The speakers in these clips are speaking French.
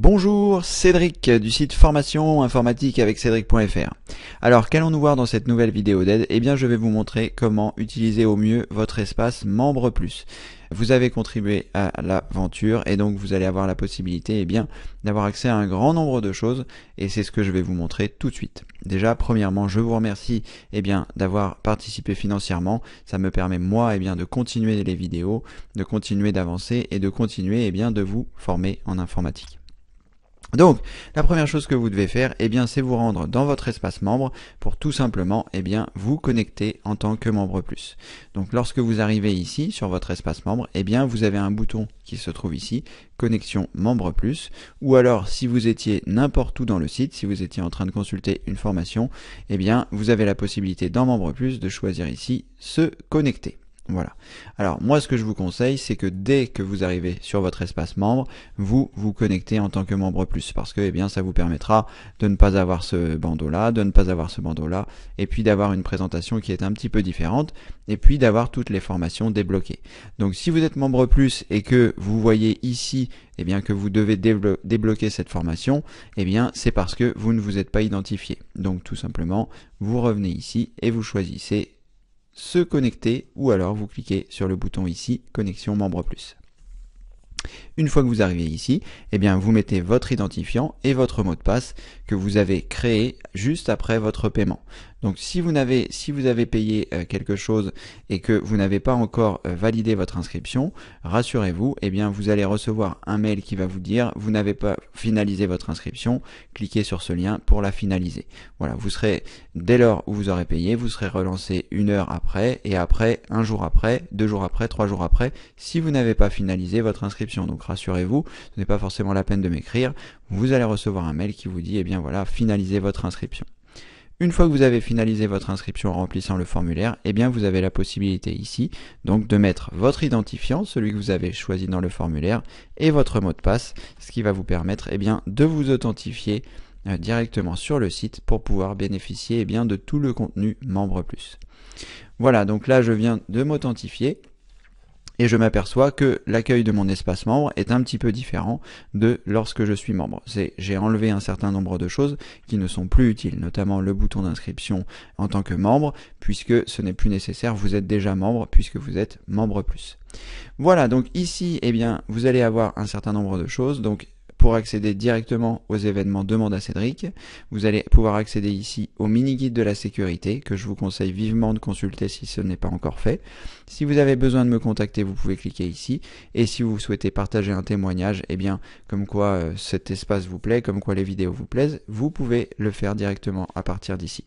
Bonjour, Cédric du site formation informatique avec cédric.fr. Alors qu'allons-nous voir dans cette nouvelle vidéo d'aide Eh bien je vais vous montrer comment utiliser au mieux votre espace membre plus. Vous avez contribué à l'aventure et donc vous allez avoir la possibilité eh bien d'avoir accès à un grand nombre de choses et c'est ce que je vais vous montrer tout de suite. Déjà premièrement, je vous remercie eh bien d'avoir participé financièrement, ça me permet moi eh bien de continuer les vidéos, de continuer d'avancer et de continuer eh bien de vous former en informatique. Donc, la première chose que vous devez faire, eh bien, c'est vous rendre dans votre espace membre pour tout simplement, eh bien, vous connecter en tant que membre plus. Donc, lorsque vous arrivez ici sur votre espace membre, eh bien, vous avez un bouton qui se trouve ici, connexion membre plus, ou alors si vous étiez n'importe où dans le site, si vous étiez en train de consulter une formation, eh bien, vous avez la possibilité dans membre plus de choisir ici se connecter. Voilà. Alors moi ce que je vous conseille c'est que dès que vous arrivez sur votre espace membre, vous vous connectez en tant que membre plus parce que eh bien ça vous permettra de ne pas avoir ce bandeau là, de ne pas avoir ce bandeau là et puis d'avoir une présentation qui est un petit peu différente et puis d'avoir toutes les formations débloquées. Donc si vous êtes membre plus et que vous voyez ici eh bien que vous devez débloquer cette formation, eh bien c'est parce que vous ne vous êtes pas identifié. Donc tout simplement, vous revenez ici et vous choisissez se connecter ou alors vous cliquez sur le bouton ici connexion membre plus. Une fois que vous arrivez ici, eh bien vous mettez votre identifiant et votre mot de passe que vous avez créé juste après votre paiement. Donc si vous n'avez si vous avez payé euh, quelque chose et que vous n'avez pas encore euh, validé votre inscription, rassurez-vous, eh bien vous allez recevoir un mail qui va vous dire vous n'avez pas finalisé votre inscription, cliquez sur ce lien pour la finaliser. Voilà, vous serez dès lors où vous aurez payé, vous serez relancé une heure après et après un jour après, deux jours après, trois jours après, si vous n'avez pas finalisé votre inscription. Donc rassurez-vous, ce n'est pas forcément la peine de m'écrire. Vous allez recevoir un mail qui vous dit eh bien voilà finalisez votre inscription. Une fois que vous avez finalisé votre inscription en remplissant le formulaire, eh bien vous avez la possibilité ici donc de mettre votre identifiant, celui que vous avez choisi dans le formulaire, et votre mot de passe, ce qui va vous permettre eh bien, de vous authentifier euh, directement sur le site pour pouvoir bénéficier eh bien, de tout le contenu Membre Plus. Voilà, donc là je viens de m'authentifier et je m'aperçois que l'accueil de mon espace membre est un petit peu différent de lorsque je suis membre. C'est j'ai enlevé un certain nombre de choses qui ne sont plus utiles, notamment le bouton d'inscription en tant que membre, puisque ce n'est plus nécessaire, vous êtes déjà membre puisque vous êtes membre plus. Voilà, donc ici, eh bien, vous allez avoir un certain nombre de choses, donc pour accéder directement aux événements Demande à Cédric. Vous allez pouvoir accéder ici au mini-guide de la sécurité que je vous conseille vivement de consulter si ce n'est pas encore fait. Si vous avez besoin de me contacter, vous pouvez cliquer ici. Et si vous souhaitez partager un témoignage, eh bien, comme quoi euh, cet espace vous plaît, comme quoi les vidéos vous plaisent, vous pouvez le faire directement à partir d'ici.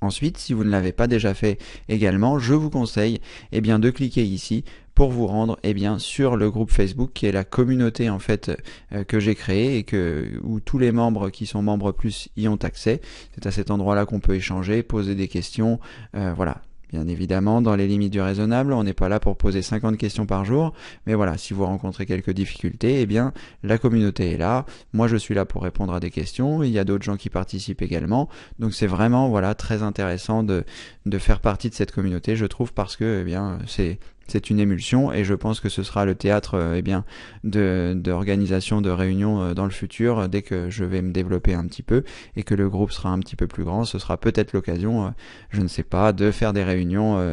Ensuite, si vous ne l'avez pas déjà fait également, je vous conseille eh bien, de cliquer ici pour vous rendre eh bien, sur le groupe Facebook qui est la communauté en fait euh, que j'ai créée et que où tous les membres qui sont membres plus y ont accès. C'est à cet endroit-là qu'on peut échanger, poser des questions, euh, voilà. Bien évidemment, dans les limites du raisonnable, on n'est pas là pour poser 50 questions par jour, mais voilà, si vous rencontrez quelques difficultés, eh bien, la communauté est là. Moi, je suis là pour répondre à des questions. Il y a d'autres gens qui participent également. Donc, c'est vraiment, voilà, très intéressant de, de faire partie de cette communauté, je trouve, parce que, eh bien, c'est c'est une émulsion et je pense que ce sera le théâtre euh, eh bien de, d'organisation de réunions euh, dans le futur euh, dès que je vais me développer un petit peu et que le groupe sera un petit peu plus grand ce sera peut-être l'occasion je ne sais pas de faire des réunions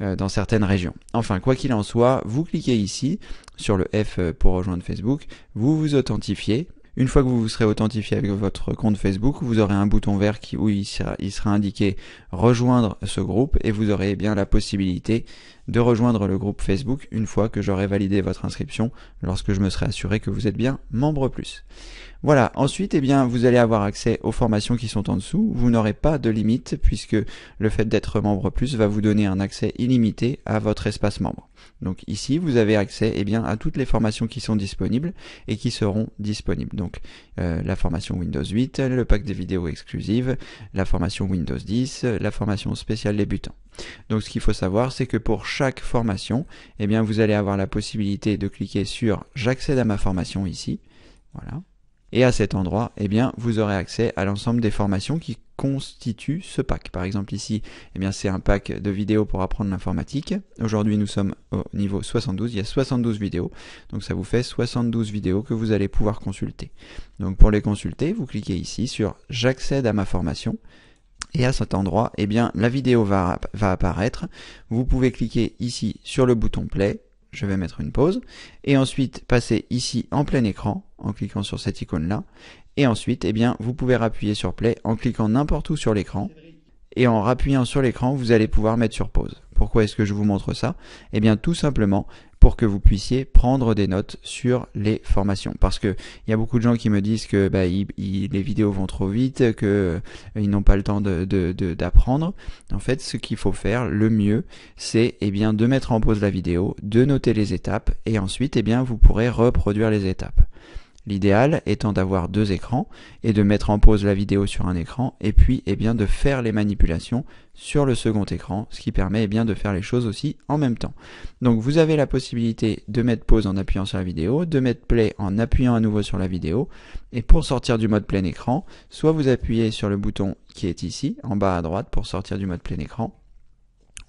dans certaines régions enfin quoi qu'il en soit vous cliquez ici sur le F pour rejoindre Facebook vous vous authentifiez une fois que vous vous serez authentifié avec votre compte Facebook, vous aurez un bouton vert qui, où il sera, indiqué rejoindre ce groupe et vous aurez eh bien la possibilité de rejoindre le groupe Facebook une fois que j'aurai validé votre inscription lorsque je me serai assuré que vous êtes bien membre plus. Voilà, ensuite eh bien vous allez avoir accès aux formations qui sont en dessous, vous n'aurez pas de limite puisque le fait d'être membre plus va vous donner un accès illimité à votre espace membre. Donc ici vous avez accès eh bien à toutes les formations qui sont disponibles et qui seront disponibles. Donc euh, la formation Windows 8, le pack des vidéos exclusives, la formation Windows 10, la formation spéciale débutant. Donc ce qu'il faut savoir, c'est que pour chaque formation, eh bien, vous allez avoir la possibilité de cliquer sur J'accède à ma formation ici. Voilà. Et à cet endroit, eh bien, vous aurez accès à l'ensemble des formations qui constituent ce pack. Par exemple ici, eh c'est un pack de vidéos pour apprendre l'informatique. Aujourd'hui, nous sommes au niveau 72, il y a 72 vidéos. Donc ça vous fait 72 vidéos que vous allez pouvoir consulter. Donc pour les consulter, vous cliquez ici sur J'accède à ma formation. Et à cet endroit, eh bien, la vidéo va, apparaître. Vous pouvez cliquer ici sur le bouton play. Je vais mettre une pause. Et ensuite, passer ici en plein écran en cliquant sur cette icône-là. Et ensuite, eh bien, vous pouvez appuyer sur play en cliquant n'importe où sur l'écran. Et en rappuyant sur l'écran, vous allez pouvoir mettre sur pause. Pourquoi est-ce que je vous montre ça Eh bien tout simplement pour que vous puissiez prendre des notes sur les formations. Parce que il y a beaucoup de gens qui me disent que bah, les vidéos vont trop vite, qu'ils euh, n'ont pas le temps d'apprendre. en fait, ce qu'il faut faire le mieux, c'est eh bien de mettre en pause la vidéo, de noter les étapes, et ensuite eh bien vous pourrez reproduire les étapes. L'idéal étant d'avoir deux écrans et de mettre en pause la vidéo sur un écran et puis eh bien, de faire les manipulations sur le second écran, ce qui permet eh bien, de faire les choses aussi en même temps. Donc vous avez la possibilité de mettre pause en appuyant sur la vidéo, de mettre play en appuyant à nouveau sur la vidéo et pour sortir du mode plein écran, soit vous appuyez sur le bouton qui est ici en bas à droite pour sortir du mode plein écran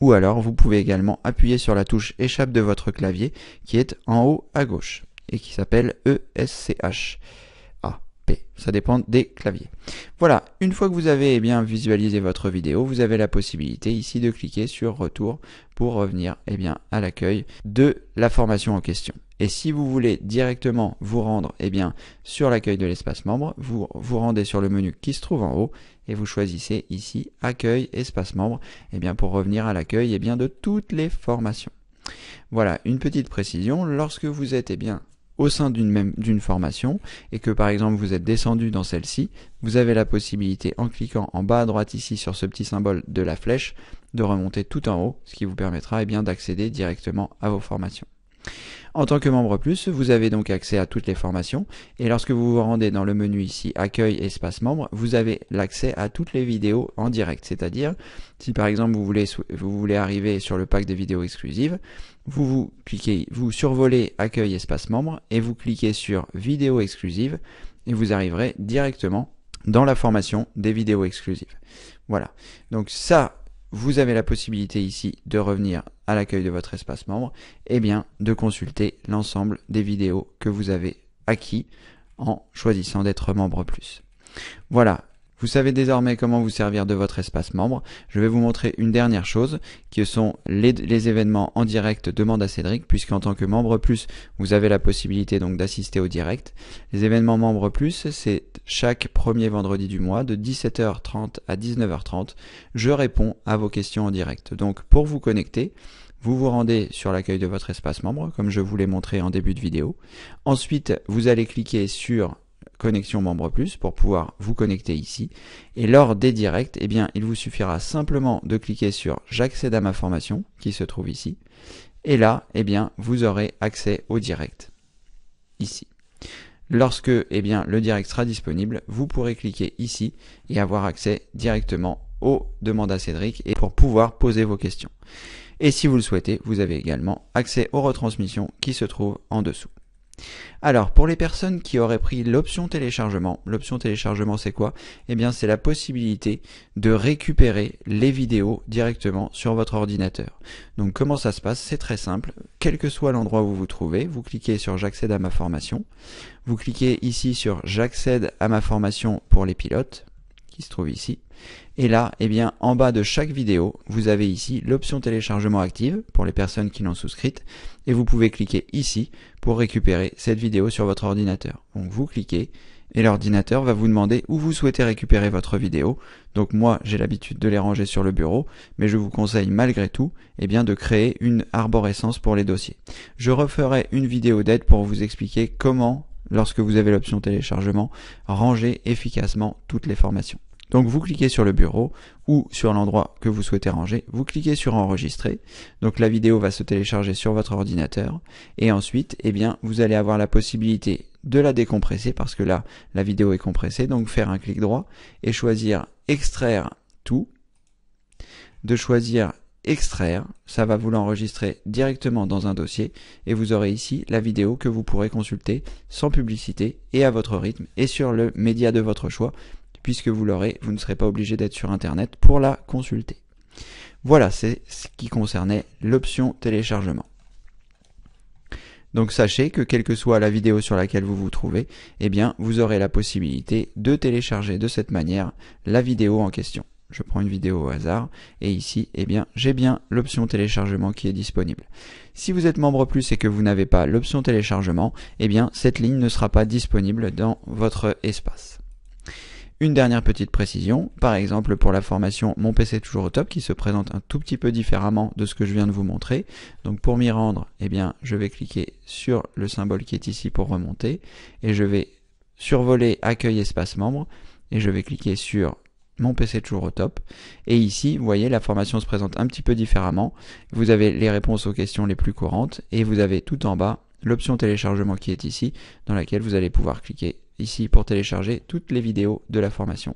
ou alors vous pouvez également appuyer sur la touche échappe de votre clavier qui est en haut à gauche et qui s'appelle e a P. Ça dépend des claviers. Voilà, une fois que vous avez eh bien, visualisé votre vidéo, vous avez la possibilité ici de cliquer sur Retour pour revenir eh bien, à l'accueil de la formation en question. Et si vous voulez directement vous rendre eh bien, sur l'accueil de l'espace membre, vous vous rendez sur le menu qui se trouve en haut et vous choisissez ici Accueil, espace membre bien, pour revenir à l'accueil de toutes les formations. Voilà, une petite précision, lorsque vous êtes bien, au sein d'une même d'une formation et que par exemple vous êtes descendu dans celle-ci, vous avez la possibilité en cliquant en bas à droite ici sur ce petit symbole de la flèche de remonter tout en haut, ce qui vous permettra eh bien d'accéder directement à vos formations. En tant que membre plus, vous avez donc accès à toutes les formations et lorsque vous vous rendez dans le menu ici accueil espace membre, vous avez l'accès à toutes les vidéos en direct. C'est-à-dire, si par exemple vous voulez, vous voulez arriver sur le pack des vidéos exclusives, vous, vous cliquez, vous survolez accueil espace membre et vous cliquez sur vidéos exclusives et vous arriverez directement dans la formation des vidéos exclusives. Voilà. Donc ça, vous avez la possibilité ici de revenir à l'accueil de votre espace membre et bien de consulter l'ensemble des vidéos que vous avez acquis en choisissant d'être membre plus. Voilà, vous savez désormais comment vous servir de votre espace membre. Je vais vous montrer une dernière chose qui sont les, événements en direct Demande à Cédric puisqu'en tant que membre plus, vous avez la possibilité donc d'assister au direct. Les événements membre plus, c'est chaque premier vendredi du mois de 17h30 à 19h30. Je réponds à vos questions en direct. Donc pour vous connecter, vous vous rendez sur l'accueil de votre espace membre comme je vous l'ai montré en début de vidéo. Ensuite, vous allez cliquer sur connexion membre plus pour pouvoir vous connecter ici. Et lors des directs, eh bien, il vous suffira simplement de cliquer sur j'accède à ma formation qui se trouve ici. Et là, eh bien, vous aurez accès au direct ici. Lorsque eh bien, le direct sera disponible, vous pourrez cliquer ici et avoir accès directement aux demandes à Cédric et pour pouvoir poser vos questions. Et si vous le souhaitez, vous avez également accès aux retransmissions qui se trouvent en dessous. Alors, pour les personnes qui auraient pris l'option téléchargement, l'option téléchargement c'est quoi Eh bien, c'est la possibilité de récupérer les vidéos directement sur votre ordinateur. Donc, comment ça se passe C'est très simple. Quel que soit l'endroit où vous vous trouvez, vous cliquez sur J'accède à ma formation. Vous cliquez ici sur J'accède à ma formation pour les pilotes, qui se trouve ici. Et là, eh bien, en bas de chaque vidéo, vous avez ici l'option téléchargement active pour les personnes qui l'ont souscrite et vous pouvez cliquer ici pour récupérer cette vidéo sur votre ordinateur. Donc vous cliquez et l'ordinateur va vous demander où vous souhaitez récupérer votre vidéo. Donc moi, j'ai l'habitude de les ranger sur le bureau, mais je vous conseille malgré tout eh bien, de créer une arborescence pour les dossiers. Je referai une vidéo d'aide pour vous expliquer comment, lorsque vous avez l'option téléchargement, ranger efficacement toutes les formations. Donc vous cliquez sur le bureau ou sur l'endroit que vous souhaitez ranger, vous cliquez sur enregistrer. Donc la vidéo va se télécharger sur votre ordinateur et ensuite, eh bien, vous allez avoir la possibilité de la décompresser parce que là, la vidéo est compressée. Donc faire un clic droit et choisir extraire tout, de choisir extraire, ça va vous l'enregistrer directement dans un dossier et vous aurez ici la vidéo que vous pourrez consulter sans publicité et à votre rythme et sur le média de votre choix puisque vous l'aurez, vous ne serez pas obligé d'être sur Internet pour la consulter. Voilà, c'est ce qui concernait l'option téléchargement. Donc sachez que quelle que soit la vidéo sur laquelle vous vous trouvez, eh bien vous aurez la possibilité de télécharger de cette manière la vidéo en question. Je prends une vidéo au hasard et ici, eh bien, j'ai bien l'option téléchargement qui est disponible. Si vous êtes membre plus et que vous n'avez pas l'option téléchargement, eh bien, cette ligne ne sera pas disponible dans votre espace. Une dernière petite précision, par exemple pour la formation Mon PC toujours au top qui se présente un tout petit peu différemment de ce que je viens de vous montrer. Donc pour m'y rendre, eh bien, je vais cliquer sur le symbole qui est ici pour remonter et je vais survoler accueil espace membre et je vais cliquer sur mon PC toujours au top. Et ici, vous voyez, la formation se présente un petit peu différemment. Vous avez les réponses aux questions les plus courantes et vous avez tout en bas l'option téléchargement qui est ici, dans laquelle vous allez pouvoir cliquer ici pour télécharger toutes les vidéos de la formation.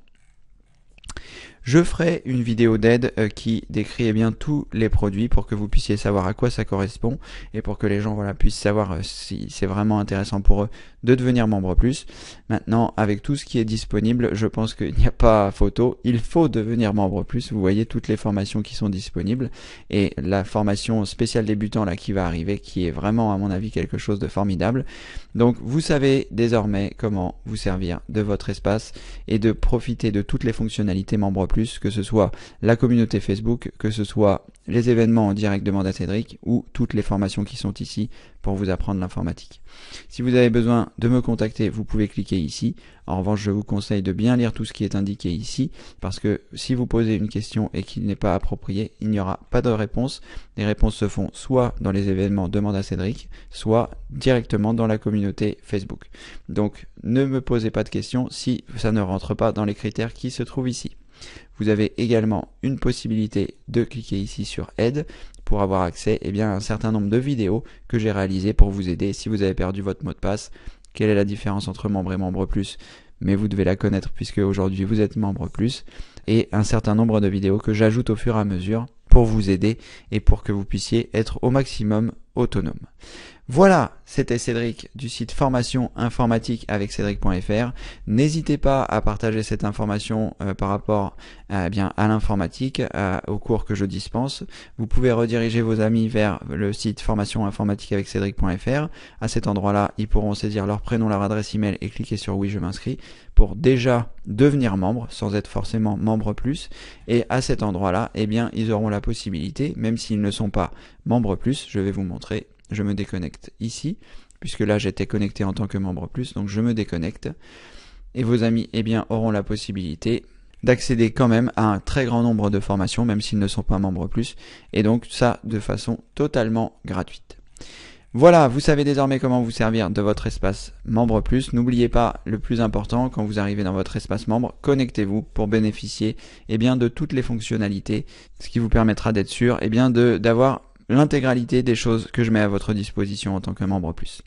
Je ferai une vidéo d'aide euh, qui décrit eh bien tous les produits pour que vous puissiez savoir à quoi ça correspond et pour que les gens voilà puissent savoir euh, si c'est vraiment intéressant pour eux de devenir membre plus. Maintenant, avec tout ce qui est disponible, je pense qu'il n'y a pas photo. Il faut devenir membre plus. Vous voyez toutes les formations qui sont disponibles et la formation spéciale débutant là qui va arriver, qui est vraiment à mon avis quelque chose de formidable. Donc, vous savez désormais comment vous servir de votre espace et de profiter de toutes les fonctionnalités membre plus, que ce soit la communauté Facebook, que ce soit les événements en direct de à Cédric ou toutes les formations qui sont ici pour vous apprendre l'informatique. Si vous avez besoin de me contacter, vous pouvez cliquer ici. En revanche, je vous conseille de bien lire tout ce qui est indiqué ici parce que si vous posez une question et qu'il n'est pas approprié, il n'y aura pas de réponse. Les réponses se font soit dans les événements de à Cédric, soit directement dans la communauté Facebook. Donc ne me posez pas de questions si ça ne rentre pas dans les critères qui se trouvent ici. Vous avez également une possibilité de cliquer ici sur Aide pour avoir accès eh bien, à un certain nombre de vidéos que j'ai réalisées pour vous aider si vous avez perdu votre mot de passe. Quelle est la différence entre membre et membre plus mais vous devez la connaître puisque aujourd'hui vous êtes membre plus et un certain nombre de vidéos que j'ajoute au fur et à mesure pour vous aider et pour que vous puissiez être au maximum autonome. Voilà, c'était Cédric du site formation informatique avec cédric.fr. N'hésitez pas à partager cette information euh, par rapport euh, eh bien à l'informatique, euh, au cours que je dispense. Vous pouvez rediriger vos amis vers le site formation informatique avec cédric.fr. À cet endroit-là, ils pourront saisir leur prénom, leur adresse email et cliquer sur oui, je m'inscris pour déjà devenir membre sans être forcément membre plus et à cet endroit-là, eh bien, ils auront la possibilité même s'ils ne sont pas membres plus, je vais vous montrer je me déconnecte ici, puisque là j'étais connecté en tant que membre plus, donc je me déconnecte. Et vos amis, eh bien, auront la possibilité d'accéder quand même à un très grand nombre de formations, même s'ils ne sont pas membres plus, et donc ça de façon totalement gratuite. Voilà, vous savez désormais comment vous servir de votre espace membre plus. N'oubliez pas le plus important quand vous arrivez dans votre espace membre, connectez-vous pour bénéficier eh bien, de toutes les fonctionnalités, ce qui vous permettra d'être sûr et eh bien, de, d'avoir l'intégralité des choses que je mets à votre disposition en tant que membre plus.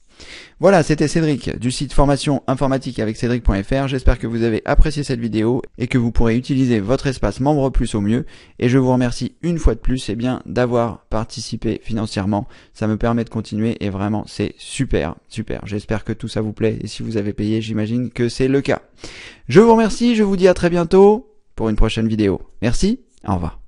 Voilà, c'était Cédric du site formation informatique avec cédric.fr. J'espère que vous avez apprécié cette vidéo et que vous pourrez utiliser votre espace membre plus au mieux. Et je vous remercie une fois de plus et eh bien d'avoir participé financièrement. Ça me permet de continuer et vraiment c'est super, super. J'espère que tout ça vous plaît et si vous avez payé, j'imagine que c'est le cas. Je vous remercie, je vous dis à très bientôt pour une prochaine vidéo. Merci, au revoir.